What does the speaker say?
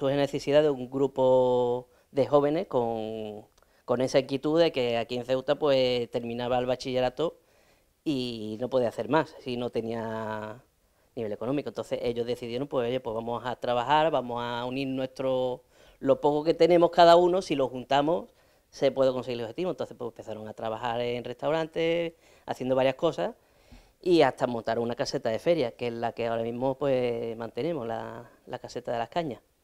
surge necesidad de un grupo de jóvenes con, esa inquietud de que aquí en Ceuta pues terminaba el bachillerato y no podía hacer más si no tenía nivel económico. Entonces ellos decidieron, pues, oye, pues vamos a trabajar, vamos a unir nuestro, lo poco que tenemos cada uno, si lo juntamos se puede conseguir el objetivo. Entonces pues empezaron a trabajar en restaurantes, haciendo varias cosas y hasta montaron una caseta de feria, que es la que ahora mismo pues mantenemos, la caseta de las cañas.